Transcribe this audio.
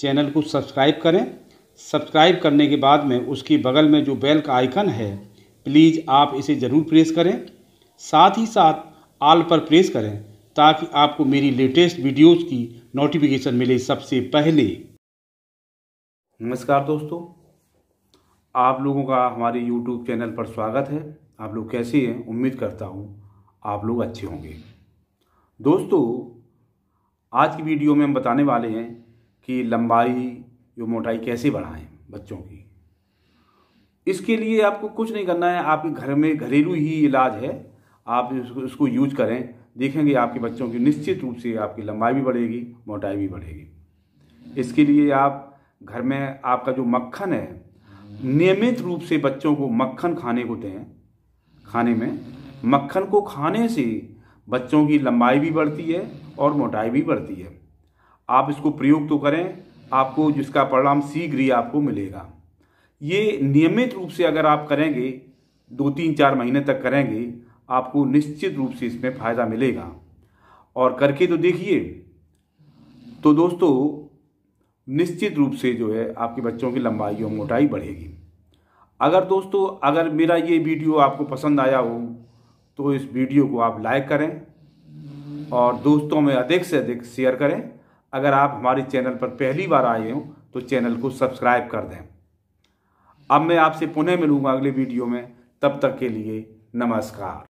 channel को subscribe करें subscribe करने के बाद में उसकी बगल में जो बेल का आइकन है प्लीज़ आप इसे ज़रूर प्रेस करें साथ ही साथ आल पर प्रेस करें ताकि आपको मेरी लेटेस्ट वीडियोस की नोटिफिकेशन मिले सबसे पहले नमस्कार दोस्तों आप लोगों का हमारे यूट्यूब चैनल पर स्वागत है आप लोग कैसे हैं उम्मीद करता हूँ आप लोग अच्छे होंगे दोस्तों आज की वीडियो में हम बताने वाले हैं कि लंबाई जो मोटाई कैसे बढ़ाएं बच्चों की इसके लिए आपको कुछ नहीं करना है आपके घर में घरेलू ही इलाज है आप इसको इसको यूज करें देखेंगे आपके बच्चों की निश्चित रूप से आपकी लंबाई भी बढ़ेगी मोटाई भी बढ़ेगी इसके लिए आप घर में आपका जो मक्खन है नियमित रूप से बच्चों को मक्खन खाने को दें खाने में मक्खन को खाने से बच्चों की लंबाई भी बढ़ती है और मोटाई भी बढ़ती है आप इसको प्रयोग तो करें आपको जिसका परिणाम शीघ्र ही आपको मिलेगा ये नियमित रूप से अगर आप करेंगे दो तीन चार महीने तक करेंगे आपको निश्चित रूप से इसमें फ़ायदा मिलेगा और करके तो देखिए तो दोस्तों निश्चित रूप से जो है आपके बच्चों की लंबाई और मोटाई बढ़ेगी अगर दोस्तों अगर मेरा ये वीडियो आपको पसंद आया हो तो इस वीडियो को आप लाइक करें और दोस्तों में अधिक से अधिक शेयर करें अगर आप हमारे चैनल पर पहली बार आए हों तो चैनल को सब्सक्राइब कर दें अब मैं आपसे पुनः मिलूँगा अगले वीडियो में तब तक के लिए नमस्कार